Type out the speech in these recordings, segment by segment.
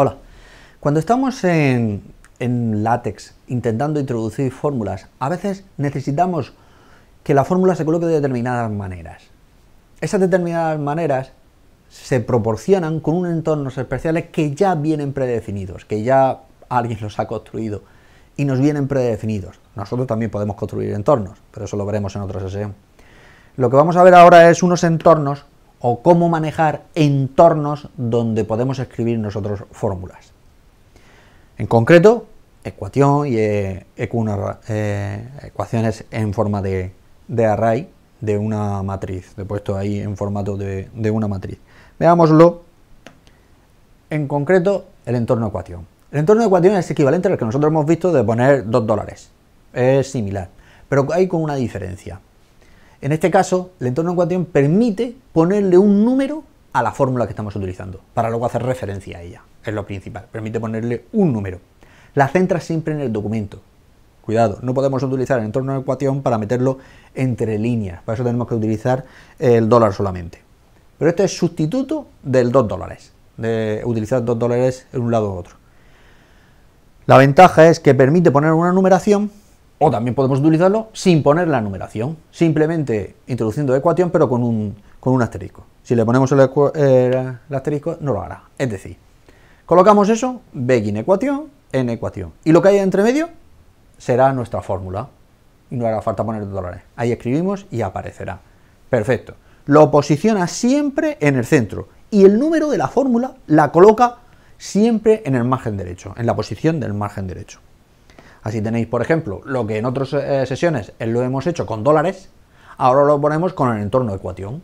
Hola. Cuando estamos en, en látex intentando introducir fórmulas, a veces necesitamos que la fórmula se coloque de determinadas maneras. Esas determinadas maneras se proporcionan con un entornos especiales que ya vienen predefinidos, que ya alguien los ha construido y nos vienen predefinidos. Nosotros también podemos construir entornos, pero eso lo veremos en otra sesión. Lo que vamos a ver ahora es unos entornos o cómo manejar entornos donde podemos escribir nosotros fórmulas. En concreto, ecuación y e, e, ecuaciones en forma de, array de una matriz, de puesto ahí en formato de, una matriz. Veámoslo en concreto el entorno ecuación. El entorno de ecuación es equivalente al que nosotros hemos visto de poner dos dólares. Es similar, pero hay con una diferencia. En este caso, el entorno de ecuación permite ponerle un número a la fórmula que estamos utilizando, para luego hacer referencia a ella. Es lo principal, permite ponerle un número. La centra siempre en el documento. Cuidado, no podemos utilizar el entorno de ecuación para meterlo entre líneas, para eso tenemos que utilizar el dólar solamente. Pero este es sustituto del 2 dólares, de utilizar dos dólares en un lado u otro. La ventaja es que permite poner una numeración o también podemos utilizarlo sin poner la numeración, simplemente introduciendo ecuación pero con un, con un asterisco. Si le ponemos el, asterisco no lo hará. Es decir, colocamos eso, begin ecuación, en ecuación. Y lo que hay entre medio será nuestra fórmula. Y no hará falta poner dólares. Ahí escribimos y aparecerá. Perfecto. Lo posiciona siempre en el centro. Y el número de la fórmula la coloca siempre en el margen derecho, en la posición del margen derecho. Así tenéis, por ejemplo, lo que en otras eh, sesiones eh, lo hemos hecho con dólares, ahora lo ponemos con el entorno de ecuación.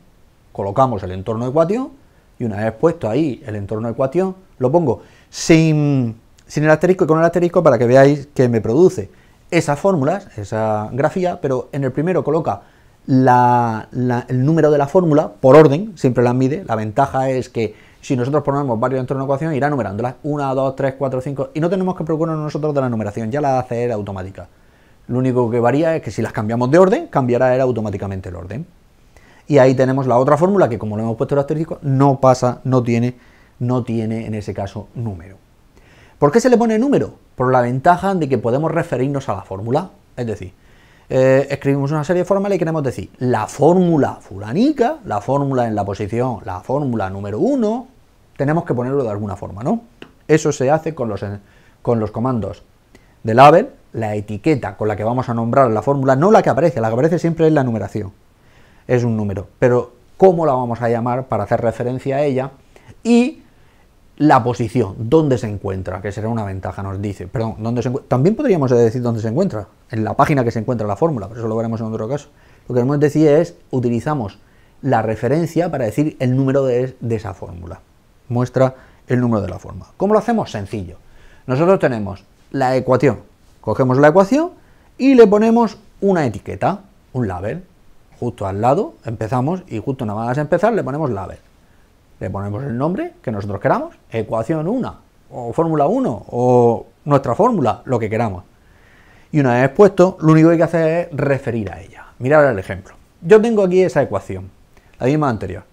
Colocamos el entorno de ecuación y una vez puesto ahí el entorno de ecuación, lo pongo sin, sin el asterisco y con el asterisco para que veáis que me produce esas fórmulas, esa grafía, pero en el primero coloca el número de la fórmula por orden, siempre la mide. La ventaja es que si nosotros ponemos varios dentro de una ecuación, irá numerándolas. 1, 2, 3, 4, 5. Y no tenemos que preocuparnos nosotros de la numeración, ya la hace él automática. Lo único que varía es que si las cambiamos de orden, cambiará automáticamente el orden. Y ahí tenemos la otra fórmula que como lo hemos puesto el asterisco, no pasa, no tiene, no tiene en ese caso número. ¿Por qué se le pone número? Por la ventaja de que podemos referirnos a la fórmula. Es decir, eh, escribimos una serie de fórmulas y queremos decir la fórmula fulanica, la fórmula en la posición, la fórmula número 1, tenemos que ponerlo de alguna forma, ¿no? Eso se hace con los, con los comandos de label, la etiqueta con la que vamos a nombrar la fórmula, no la que aparece, la que aparece siempre es la numeración, es un número, pero cómo la vamos a llamar para hacer referencia a ella y la posición, dónde se encuentra, que será una ventaja, nos dice, perdón, ¿dónde se también podríamos decir dónde se encuentra, en la página que se encuentra la fórmula, pero eso lo veremos en otro caso. Lo que queremos decir es, utilizamos la referencia para decir el número de esa fórmula muestra el número de la forma. ¿Cómo lo hacemos? Sencillo. Nosotros tenemos la ecuación. Cogemos la ecuación y le ponemos una etiqueta, un label. Justo al lado empezamos y justo nada más empezar le ponemos label. Le ponemos el nombre que nosotros queramos, ecuación 1 o fórmula 1 o nuestra fórmula, lo que queramos. Y una vez puesto, lo único que hay que hacer es referir a ella. Mirad el ejemplo. Yo tengo aquí esa ecuación, la misma anterior,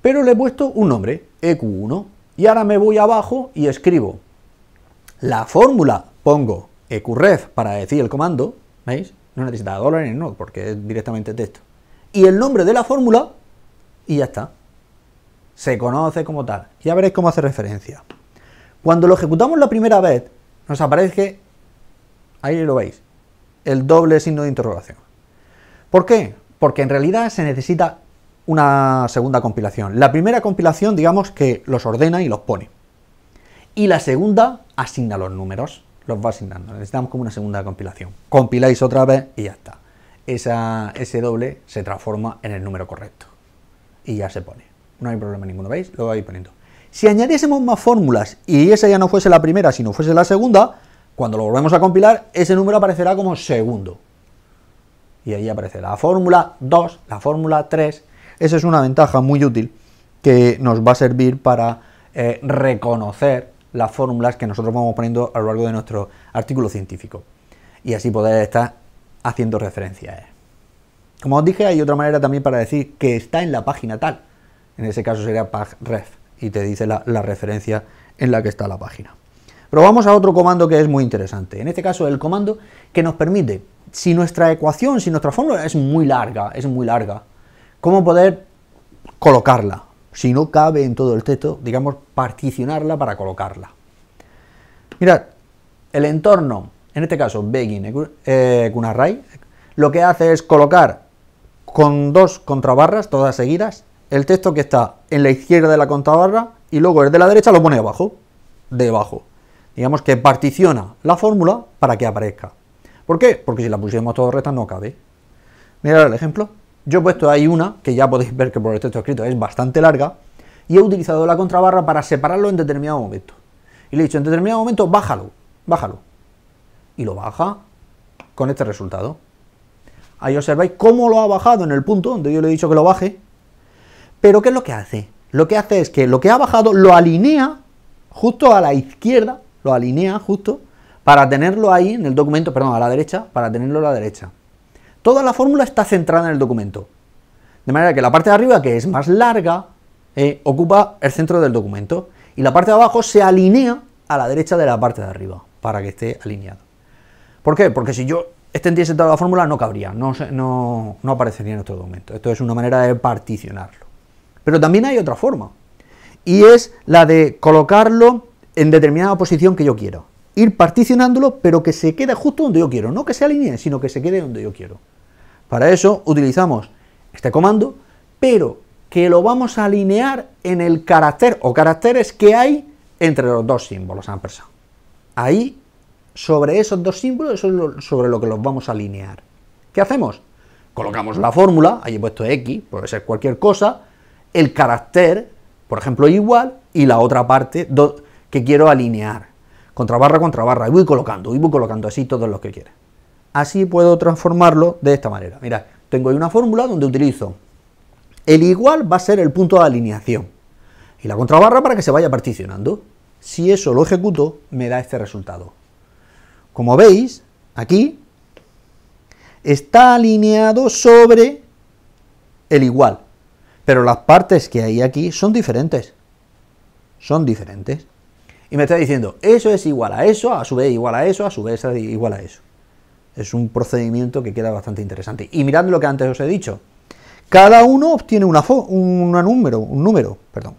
pero le he puesto un nombre, EQ1. Y ahora me voy abajo y escribo la fórmula, pongo EQREF para decir el comando, ¿veis? No necesita dólares, no, porque es directamente texto. Y el nombre de la fórmula y ya está. Se conoce como tal. Ya veréis cómo hace referencia. Cuando lo ejecutamos la primera vez, nos aparece, ahí lo veis, el doble signo de interrogación. ¿Por qué? Porque en realidad se necesita una segunda compilación. La primera compilación, digamos que los ordena y los pone. Y la segunda asigna los números, los va asignando. Necesitamos como una segunda compilación. Compiláis otra vez y ya está. Esa, ese doble se transforma en el número correcto. Y ya se pone. No hay problema ninguno, ¿veis? Lo vais poniendo. Si añadiésemos más fórmulas y esa ya no fuese la primera, sino fuese la segunda, cuando lo volvemos a compilar, ese número aparecerá como segundo. Y ahí aparece la fórmula 2, la fórmula 3, esa es una ventaja muy útil que nos va a servir para eh, reconocer las fórmulas que nosotros vamos poniendo a lo largo de nuestro artículo científico y así poder estar haciendo referencia Como os dije, hay otra manera también para decir que está en la página tal. En ese caso sería pagref y te dice la, la referencia en la que está la página. Pero vamos a otro comando que es muy interesante. En este caso, el comando que nos permite, si nuestra ecuación, si nuestra fórmula es muy larga, es muy larga, cómo poder colocarla. Si no cabe en todo el texto, digamos, particionarla para colocarla. Mirad, el entorno, en este caso Begin eh, eh array, lo que hace es colocar con dos contrabarras, todas seguidas, el texto que está en la izquierda de la contrabarra y luego el de la derecha lo pone abajo, debajo. Digamos que particiona la fórmula para que aparezca. ¿Por qué? Porque si la pusiéramos todo recta no cabe. Mirad el ejemplo. Yo he puesto ahí una, que ya podéis ver que por el texto escrito es bastante larga, y he utilizado la contrabarra para separarlo en determinado momento. Y le he dicho, en determinado momento, bájalo, bájalo. Y lo baja con este resultado. Ahí observáis cómo lo ha bajado en el punto donde yo le he dicho que lo baje. Pero ¿qué es lo que hace? Lo que hace es que lo que ha bajado lo alinea justo a la izquierda, lo alinea justo, para tenerlo ahí en el documento, perdón, a la derecha, para tenerlo a la derecha. Toda la fórmula está centrada en el documento. De manera que la parte de arriba, que es más larga, eh, ocupa el centro del documento y la parte de abajo se alinea a la derecha de la parte de arriba para que esté alineado. ¿Por qué? Porque si yo extendiese toda la fórmula no cabría, no, aparecería en nuestro documento. Esto es una manera de particionarlo. Pero también hay otra forma y es la de colocarlo en determinada posición que yo quiero. Ir particionándolo, pero que se quede justo donde yo quiero, no que se alinee, sino que se quede donde yo quiero. Para eso utilizamos este comando, pero que lo vamos a alinear en el carácter o caracteres que hay entre los dos símbolos ampersand. Ahí, sobre esos dos símbolos, eso es sobre lo que los vamos a alinear. ¿Qué hacemos? Colocamos la fórmula, ahí he puesto x, puede ser cualquier cosa, el carácter, por ejemplo, igual, y la otra parte que quiero alinear. Contra barra, contra barra, y voy colocando, y voy colocando así todos los que quiera. Así puedo transformarlo de esta manera. Mira, tengo ahí una fórmula donde utilizo el igual va a ser el punto de alineación y la contrabarra para que se vaya particionando. Si eso lo ejecuto, me da este resultado. Como veis, aquí está alineado sobre el igual, pero las partes que hay aquí son diferentes. Son diferentes. Y me está diciendo, eso es igual a eso, a su vez igual a eso, a su vez igual a eso. Es un procedimiento que queda bastante interesante. Y mirad lo que antes os he dicho. Cada uno obtiene una, un número, un número, perdón.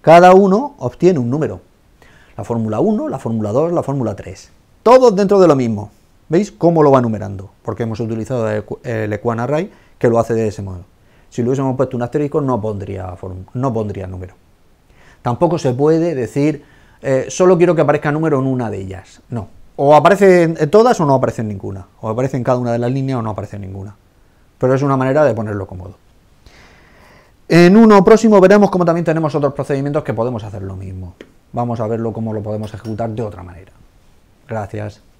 Cada uno obtiene un número. La fórmula 1, la fórmula 2, la fórmula 3. Todos dentro de lo mismo. ¿Veis cómo lo va numerando? Porque hemos utilizado el, equan array que lo hace de ese modo. Si lo hubiésemos puesto un asterisco no pondría, no pondría número. Tampoco se puede decir, eh, solo quiero que aparezca número en una de ellas. No, o aparecen todas o no aparecen ninguna, o aparecen cada una de las líneas o no aparece ninguna. Pero es una manera de ponerlo cómodo. En uno próximo veremos cómo también tenemos otros procedimientos que podemos hacer lo mismo. Vamos a verlo cómo lo podemos ejecutar de otra manera. Gracias.